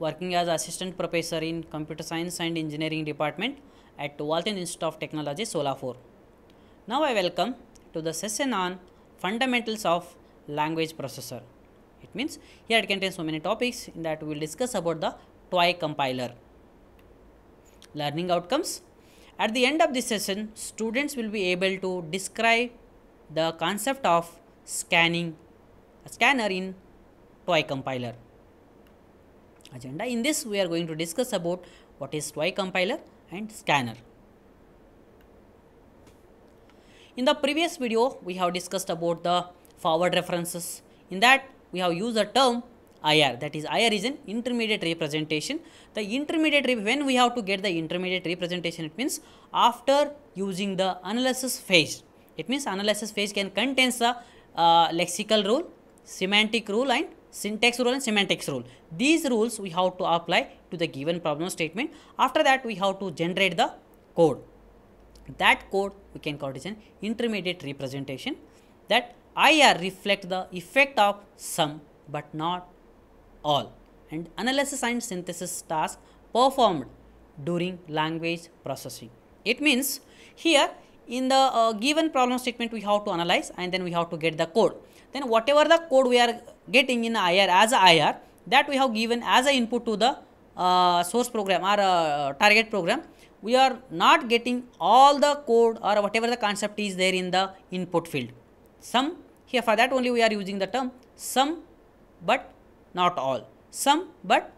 working as assistant professor in computer science and engineering department at Walton Institute of Technology Solapur. Now I welcome to the session on fundamentals of language processor. It means here it contains so many topics in that we will discuss about the TOI compiler. Learning outcomes. At the end of this session, students will be able to describe the concept of scanning a scanner in TOI compiler agenda. In this, we are going to discuss about what is toy compiler and scanner. In the previous video, we have discussed about the forward references. In that, we have used the term IR that is IR is an intermediate representation. The intermediate when we have to get the intermediate representation it means after using the analysis phase it means analysis phase can contains the uh, lexical rule, semantic rule and syntax rule and semantics rule. These rules we have to apply to the given problem statement. After that, we have to generate the code. That code we can call it as an intermediate representation that IR reflect the effect of some but not all. And analysis and synthesis task performed during language processing. It means here in the uh, given problem statement we have to analyze and then we have to get the code. Then whatever the code we are getting in IR as a IR that we have given as a input to the uh, source program or uh, target program we are not getting all the code or whatever the concept is there in the input field some here for that only we are using the term some but not all some but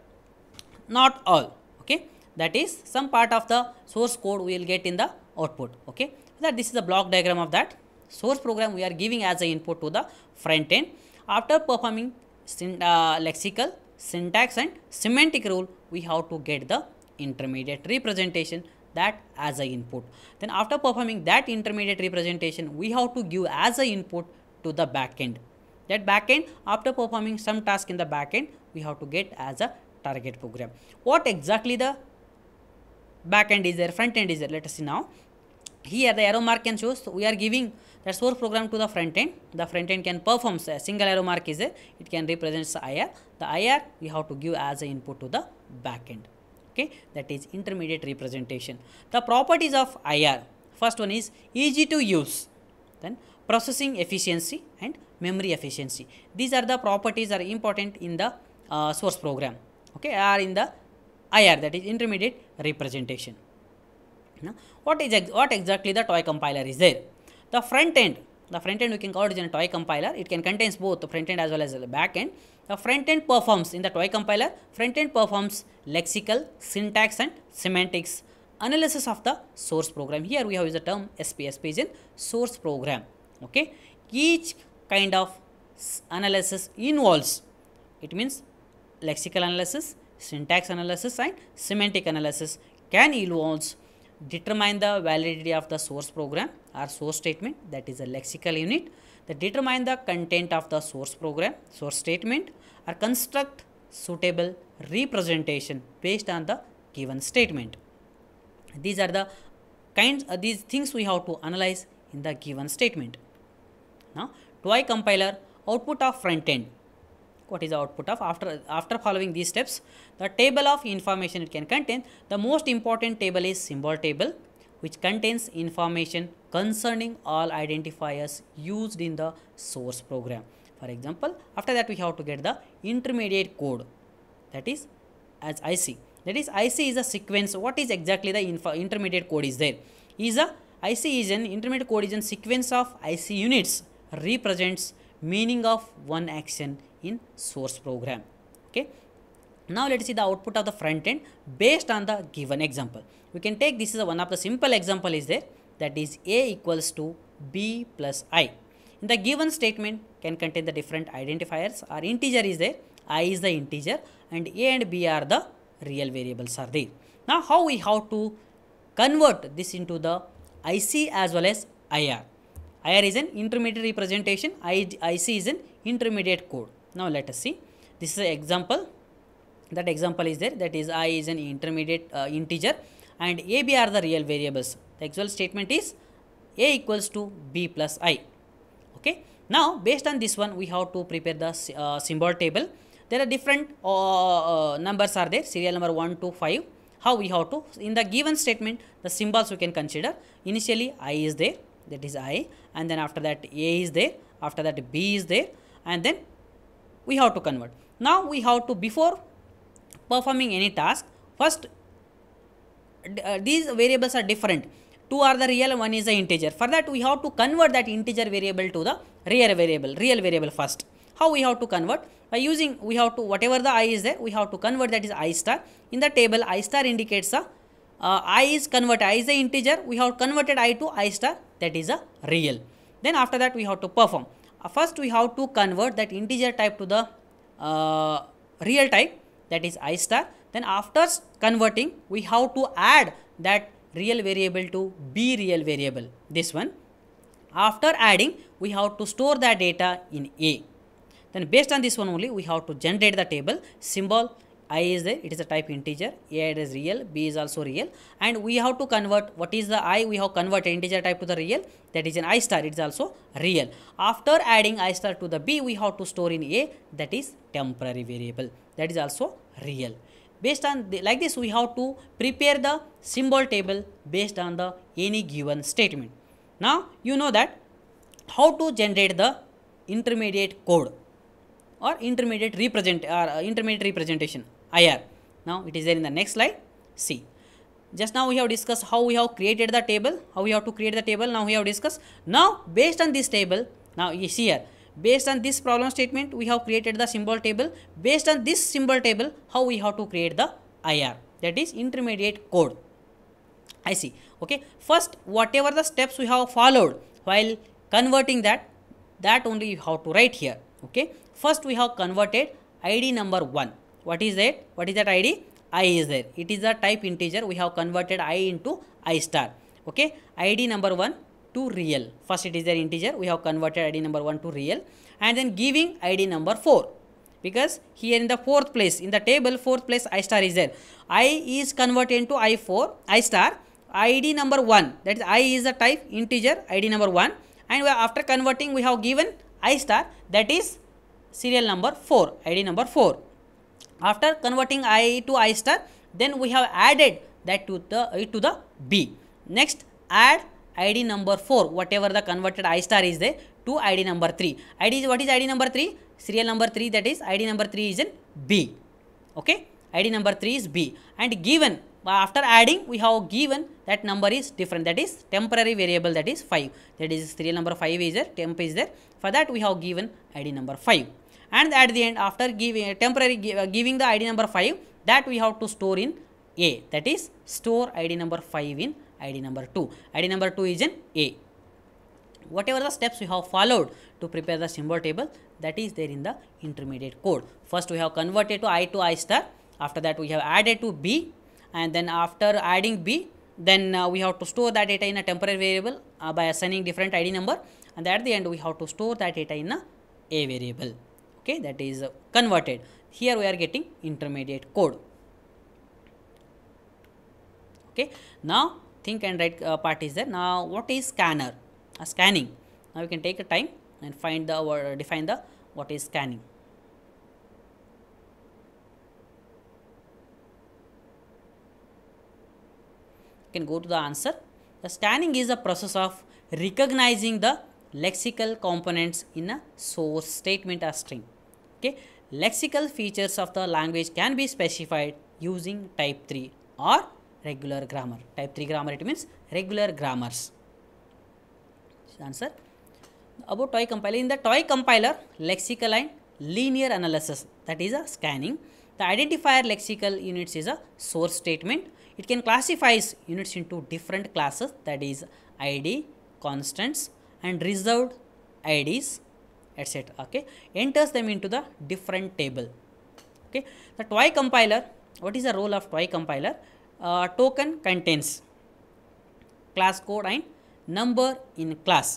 not all okay that is some part of the source code we will get in the output okay that this is the block diagram of that source program we are giving as an input to the front end after performing uh, lexical, syntax and semantic rule, we have to get the intermediate representation that as a input. Then after performing that intermediate representation, we have to give as a input to the backend. That backend, after performing some task in the backend, we have to get as a target program. What exactly the backend is there, front end is there, let us see now. Here the arrow mark can shows, so we are giving source program to the front end. The front end can perform a single arrow mark is It can represent IR. The IR we have to give as a input to the back end. Okay, that is intermediate representation. The properties of IR. First one is easy to use. Then processing efficiency and memory efficiency. These are the properties are important in the uh, source program. Okay, are in the IR that is intermediate representation. Now, what is ex what exactly the toy compiler is there? The front end, the front end we can call it as a toy compiler. It can contains both the front end as well as the back end. The front end performs in the toy compiler, front end performs lexical, syntax and semantics analysis of the source program. Here we have used the term SPS in source program. Okay. Each kind of analysis involves, it means lexical analysis, syntax analysis and semantic analysis can involve determine the validity of the source program or source statement that is a lexical unit that determine the content of the source program source statement or construct suitable representation based on the given statement these are the kinds of uh, these things we have to analyze in the given statement now twy compiler output of front end what is the output of after after following these steps the table of information it can contain the most important table is symbol table which contains information concerning all identifiers used in the source program for example after that we have to get the intermediate code that is as IC that is IC is a sequence what is exactly the intermediate code is there is a IC is an intermediate code is a sequence of IC units represents meaning of one action in source program okay now let's see the output of the front end based on the given example we can take this is one of the simple example is there that is a equals to b plus i in the given statement can contain the different identifiers or integer is there i is the integer and a and b are the real variables are there now how we have to convert this into the ic as well as ir ir is an intermediate representation ic is an intermediate code now let us see. This is an example. That example is there. That is i is an intermediate uh, integer and a, b are the real variables. The actual statement is a equals to b plus i. Okay. Now based on this one we have to prepare the uh, symbol table. There are different uh, uh numbers are there serial number 1 to 5. How we have to in the given statement the symbols we can consider. Initially i is there that is i and then after that a is there after that b is there and then we have to convert. Now we have to before performing any task first uh, these variables are different two are the real one is the integer for that we have to convert that integer variable to the real variable real variable first how we have to convert by using we have to whatever the i is there we have to convert that is i star in the table i star indicates the uh, i is converted i is the integer we have converted i to i star that is a real then after that we have to perform uh, first we have to convert that integer type to the uh, real type that is i star then after converting we have to add that real variable to b real variable this one after adding we have to store that data in a then based on this one only we have to generate the table symbol i is there it is a type integer a it is real b is also real and we have to convert what is the i we have converted integer type to the real that is an i star it is also real after adding i star to the b we have to store in a that is temporary variable that is also real based on the, like this we have to prepare the symbol table based on the any given statement now you know that how to generate the intermediate code or intermediate represent or uh, intermediate representation IR. Now it is there in the next slide C. Just now we have discussed how we have created the table, how we have to create the table. Now we have discussed. Now based on this table, now you see here, based on this problem statement, we have created the symbol table. Based on this symbol table, how we have to create the IR, that is intermediate code. I see. Okay. First, whatever the steps we have followed while converting that, that only you have to write here. Okay. First we have converted id number 1. What is that? What is that id? i is there. It is a type integer. We have converted i into i star. Okay. id number 1 to real. First it is there integer. We have converted id number 1 to real. And then giving id number 4 because here in the fourth place in the table fourth place i star is there i is converted into i4 i star id number 1 that is i is a type integer id number 1 and after converting we have given i star that is serial number 4, ID number 4. After converting I to I star, then we have added that to the, to the B. Next, add ID number 4, whatever the converted I star is there, to ID number 3. ID is, what is ID number 3? Serial number 3 that is ID number 3 is in B. Okay, ID number 3 is B. And given after adding we have given that number is different that is temporary variable that is 5 that is serial number 5 is there temp is there for that we have given id number 5 and at the end after giving uh, temporary give, uh, giving the id number 5 that we have to store in a that is store id number 5 in id number 2 id number 2 is in a whatever the steps we have followed to prepare the symbol table that is there in the intermediate code. First we have converted to I to I star, after that we have added to B and then after adding B then uh, we have to store that data in a temporary variable uh, by assigning different ID number and at the end we have to store that data in a A variable okay that is uh, converted here we are getting intermediate code okay now think and write uh, part is there now what is scanner a scanning now we can take a time and find the or uh, define the what is scanning can go to the answer the scanning is a process of recognizing the lexical components in a source statement or string okay lexical features of the language can be specified using type 3 or regular grammar type 3 grammar it means regular grammars answer about toy compiler in the toy compiler lexical and linear analysis that is a scanning the identifier lexical units is a source statement it can classifies units into different classes that is id constants and reserved ids etc okay enters them into the different table okay the toy compiler what is the role of toy compiler uh, token contains class code and number in class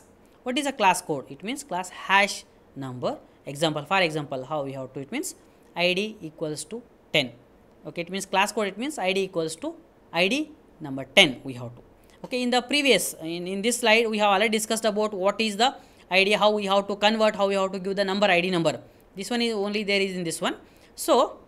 what is a class code it means class hash number example for example how we have to it means id equals to 10 okay it means class code it means id equals to id number 10 we have to okay in the previous in, in this slide we have already discussed about what is the idea how we have to convert, how we have to give the number ID number. This one is only there is in this one. So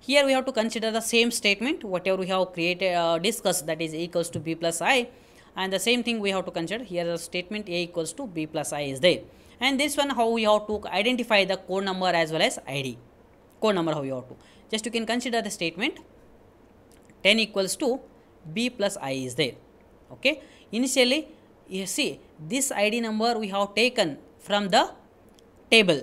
here we have to consider the same statement whatever we have created uh, discussed that is a equals to b plus i and the same thing we have to consider here the statement a equals to b plus i is there and this one how we have to identify the core number as well as id core number how you have to just you can consider the statement 10 equals to b plus i is there okay initially you see this id number we have taken from the table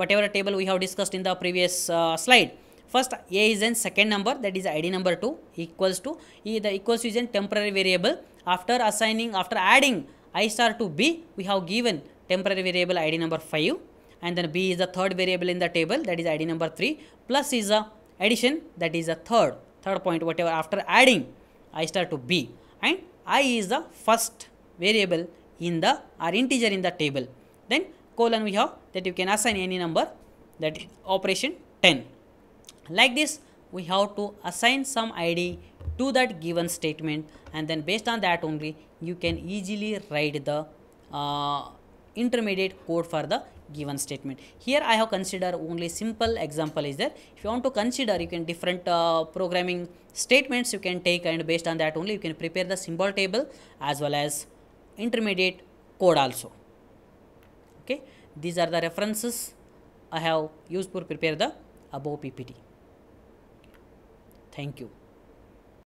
whatever table we have discussed in the previous uh, slide first a is in second number that is id number 2 equals to e, the equals is a temporary variable after assigning after adding i star to b we have given temporary variable id number 5 and then b is the third variable in the table that is id number 3 plus is a addition that is a third third point whatever after adding i star to b and i is the first variable in the or integer in the table. Then colon we have that you can assign any number that is operation 10. Like this we have to assign some id to that given statement and then based on that only you can easily write the uh, intermediate code for the given statement. Here I have considered only simple example is there. If you want to consider you can different uh, programming statements you can take and based on that only you can prepare the symbol table as well as intermediate code also okay these are the references i have used to prepare the above ppt thank you